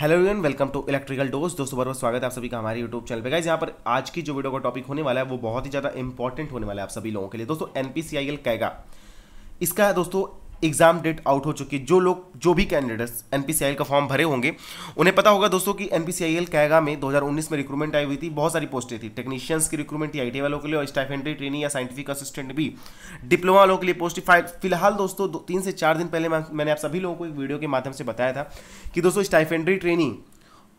hello everyone welcome to electrical dose दोस्तों बहुत बहुत स्वागत है आप सभी का हमारे यूट्यूब चैनल पे गाइज यहाँ पर आज की जो वीडियो का टॉपिक होने वाला है वो बहुत ही ज़्यादा इंपॉर्टेंट होने वाला है आप सभी लोगों के लिए दोस्तों एन पी इसका दोस्तों एग्जाम डेट आउट हो चुकी है जो लोग जो भी कैंडिडेट्स एनपीसीआईएल का फॉर्म भरे होंगे उन्हें पता होगा दोस्तों कि एनपीसीआईएल कैगा में 2019 में रिक्रूटमेंट आई हुई थी बहुत सारी पोस्टें थी टेक्नीशियंस की रिक्रूटमेंट थी टी वालों के लिए और स्टाइफेंड्री ट्रेनिंग या साइंटिफिक असिस्टेंट भी डिप्लोमा वालों के लिए पोस्ट फिलहाल दोस्तों दो, तीन से चार दिन पहले मैंने आप सभी लोगों को एक वीडियो के माध्यम से बताया था कि दोस्तों एंट्री ट्रेनिंग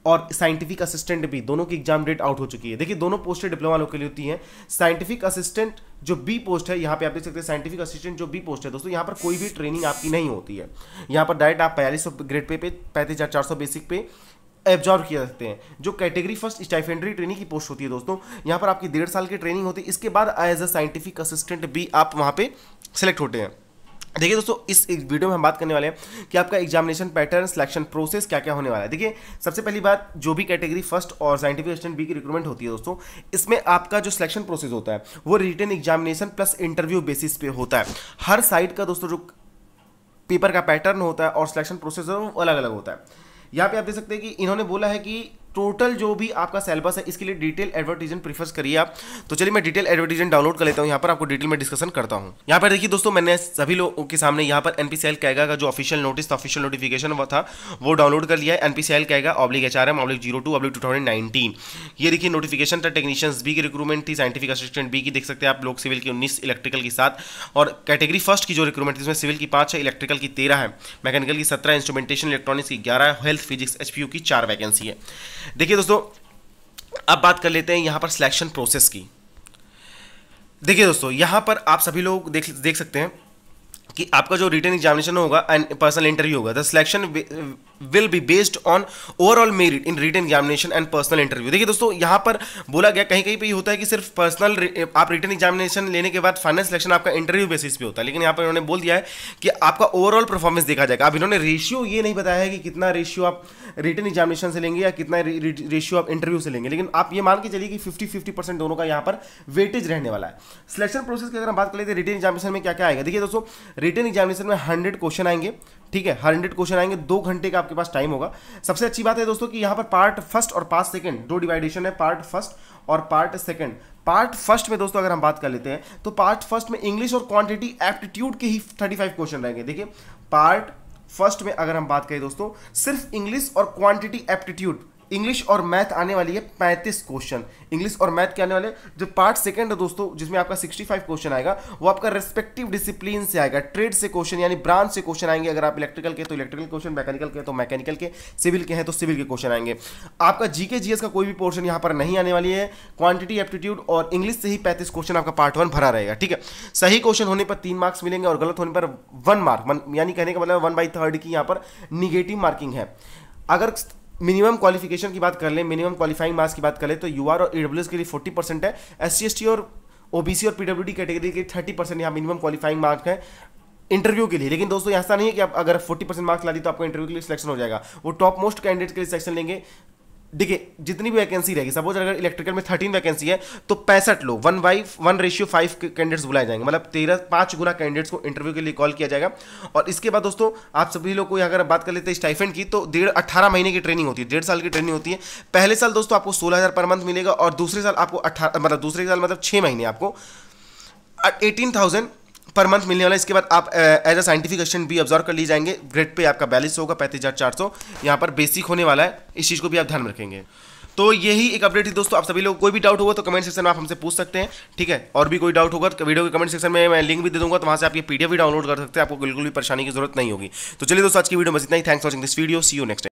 और साइंटिफिक असिस्टेंट भी दोनों की एग्जाम डेट आउट हो चुकी है देखिए दोनों पोस्टें डिप्लोमा लोगों के लिए होती हैं साइंटिफिक असिस्टेंट जो बी पोस्ट है यहाँ पे आप देख सकते हैं साइंटिफिक असिस्टेंट जो बी पोस्ट है दोस्तों यहाँ पर कोई भी ट्रेनिंग आपकी नहीं होती है यहाँ पर डायरेक्ट आप पैंतालीस ग्रेड पे पे पैंतीस हज़ार चार सौ बेसिक पे एब्जॉर्व किया सकते हैं जो कैटेगरी फर्स्ट स्टाइफेंडरी ट्रेनिंग की पोस्ट होती है दोस्तों यहाँ पर आपकी डेढ़ साल की ट्रेनिंग होती है इसके बाद एज अ साइंटिफिक असिस्टेंट भी आप वहाँ पर सेलेक्ट होते हैं देखिए दोस्तों इस वीडियो में हम बात करने वाले हैं कि आपका एग्जामिनेशन पैटर्न सिलेक्शन प्रोसेस क्या क्या होने वाला है देखिए सबसे पहली बात जो भी कैटेगरी फर्स्ट और साइंटिफिक असिस्टेंट बी की रिक्रूटमेंट होती है दोस्तों इसमें आपका जो सिलेक्शन प्रोसेस होता है वो written examination plus interview basis पे होता है हर साइड का दोस्तों जो पेपर का पैटर्न होता है और सिलेक्शन प्रोसेस वो अलग अलग होता है यहाँ पे आप देख सकते हैं कि इन्होंने बोला है कि टोटल जो भी आपका सेलेबस है इसके लिए डिटेल एडवर्टीजमेंट प्रीफर्स करिए आप तो चलिए मैं डिटेल एडवर्टीजमेंट डाउनलोड कर लेता हूँ यहाँ पर आपको डिटेल में डिस्कशन करता हूँ यहाँ पर देखिए दोस्तों मैंने सभी लोगों के सामने यहाँ पर एनपीसीएल कैगा का जो ऑफिशियल नोटिस था ऑफिशियल नोटिफिकेशन था वो डाउनलोड कर लिया है NPCL Kaiga oblique H R M oblique zero two oblique two nineteen ये देखिए नोटिफिकेशन था टेक्नीशियस बी की रिक्रूटमेंट थी साइंटिफिक असिस्टेंट बी की देख सकते हैं आप लोग सिविल की उन्नीस इलेक्ट्रिकल के साथ और कैटेगरी फर्स्ट की जो रिक्रूटमेंट थी इसमें सिविल की पाँच है इलेक्ट्रिकल की तेरह है मैकेनिकल की सत्रह इंस्ट्रूमेंटेशन इलेक्ट्रॉनिक्स की ग्यारह हेल्थ फिजिक्स एचपीयू की चार वैकेंसी है देखिए दोस्तों अब बात कर लेते हैं यहाँ पर सिलेक्शन प्रोसेस की देखिए दोस्तों यहाँ पर आप सभी लोग देख देख सकते हैं कि आपका जो रिटर्न एग्जामिनेशन होगा एंड पर्सनल इंटरव्यू होगा the selection will be based on overall merit in written examination and personal interview देखिए दोस्तों यहां पर बोला गया कहीं कहीं पे ये होता है कि सिर्फ पर्सनल आप रिटर्न एग्जामिनेशन लेने के बाद फाइनल सिलेक्शन आपका इंटरव्यू बेसिस पे होता है लेकिन यहां पर इन्होंने बोल दिया है कि आपका ओवरऑल परफॉर्मेंस देखा जाएगा अब इन्होंने रेशियो ये नहीं बताया है कि कितना रेशियो आप रिटर्न एग्जामिनेशन से लेंगे या कितना रेशियो आप इंटरव्यू से लेंगे लेकिन आप ये मान के चलिए कि फिफ्टी फिफ्टी परसेंट दोनों का यहां पर वेटेज रहने वाला है सिलेक्शन प्रोसेस की अगर हम बात करें तो रिटर्न एग्जामिनेशन में क्या क्या आएगा देखिए दोस्तों रिटर्न एग्जामिनेशन में हंड्रेड क्वेश्चन आएंगे ठीक है हंड्रेड क्वेश्चन आएंगे दो घंटे का आपके पास टाइम होगा सबसे अच्छी बात है दोस्तों कि यहाँ पर पार्ट फर्स्ट और पार्ट सेकंड दो डिवाइडेशन है पार्ट फर्स्ट और पार्ट सेकंड पार्ट फर्स्ट में दोस्तों अगर हम बात कर लेते हैं तो पार्ट फर्स्ट में इंग्लिश और क्वांटिटी एप्टीट्यूड के ही थर्टी फाइव क्वेश्चन रहेंगे देखिए पार्ट फर्स्ट में अगर हम बात करें दोस्तों सिर्फ इंग्लिश और क्वांटिटी एप्टीट्यूड इंग्लिश और मैथ आने वाली है पैंतीस क्वेश्चन इंग्लिश और मैथ के आने वाले जो पार्ट सेकंड है दोस्तों जिसमें आपका सिक्सटी फाइव क्वेश्चन आएगा वो आपका रेस्पेक्टिव डिसिप्लिन से आएगा ट्रेड से क्वेश्चन यानी ब्रांच से क्वेश्चन आएंगे अगर आप इलेक्ट्रिकल के तो इलेक्ट्रिकल क्वेश्चन मैकेनिकल के तो मैकेनिकल के सिविल के हैं तो सिविल के तो क्वेश्चन तो आएंगे आपका जीके जीएस का कोई भी पोर्शन यहां पर नहीं आने वाली है क्वांटिटी एप्टीट्यूड और इंग्लिश से ही पैंतीस क्वेश्चन आपका पार्ट वन भरा रहेगा ठीक है सही क्वेश्चन होने पर तीन मार्क्स मिलेंगे और गलत होने पर वन मार्क यानी कहने का मतलब वन बाई थर्ड की यहां पर निगेटिव मार्किंग है अगर मिनिमम क्वालिफिकेशन की बात कर लें मिनिमम क्वालिफाइंग मार्क्स की बात कर लें तो यू और ईडब्ल्यू के लिए फोर्टी परसेंट है एस सी और ओबीसी और पीडब्ल्यू डी कैटेगरी के थर्टी परसेंट यहाँ मिनिमम क्वालिफाइंग मार्क्स है इंटरव्यू के लिए लेकिन दोस्तों ऐसा नहीं है कि आप अगर 40 परसेंट मार्क्स ला दी तो आपको इंटरव्यू के लिए सिलेक्शन हो जाएगा वो टॉप मोस्ट कैंडिडेट के लिए सिलेक्शन लेंगे देखिए जितनी भी वैकेंसी रहेगी सपोज अगर इलेक्ट्रिकल में थर्टीन वैकेंसी है तो पैंसठ लोग one by one ratio five candidates बुलाए जाएंगे मतलब तेरह पाँच गुना कैंडिडेट्स को इंटरव्यू के लिए कॉल किया जाएगा और इसके बाद दोस्तों आप सभी लोग को अगर बात कर लेते हैं स्टाइफेंड की तो डेढ़ अट्ठारह महीने की ट्रेनिंग होती है डेढ़ साल की ट्रेनिंग होती है पहले साल दोस्तों आपको सोलह हज़ार पर मंथ मिलेगा और दूसरे साल आपको अट्ठारह मतलब दूसरे साल मतलब छः महीने आपको एटीन थाउजेंड पर मंथ मिलने वाला इसके बाद आप एज अ साइंटिफिक क्वेश्चन भी ऑब्जर्व कर लिए जाएंगे ग्रेड पे आपका बैलेंस होगा पैंतीस हज़ार चार सौ यहाँ पर बेसिक होने वाला है इस चीज़ को भी आप ध्यान रखेंगे तो यही एक अपडेट थी दोस्तों आप सभी लोग कोई भी डाउट होगा तो कमेंट सेक्शन में आप हमसे पूछ सकते हैं ठीक है और भी कोई डाउट होगा तो वीडियो के कमेंट सेक्शन में मैं लिंक भी दे दूंगा तो वहाँ से आप ये पीडीएफ भी डाउनलोड कर सकते हैं आपको बिल्कुल भी परेशानी की जरूरत नहीं होगी तो चलिए दोस्तों आज की वीडियो बस इतना ही thanks watching this video see you next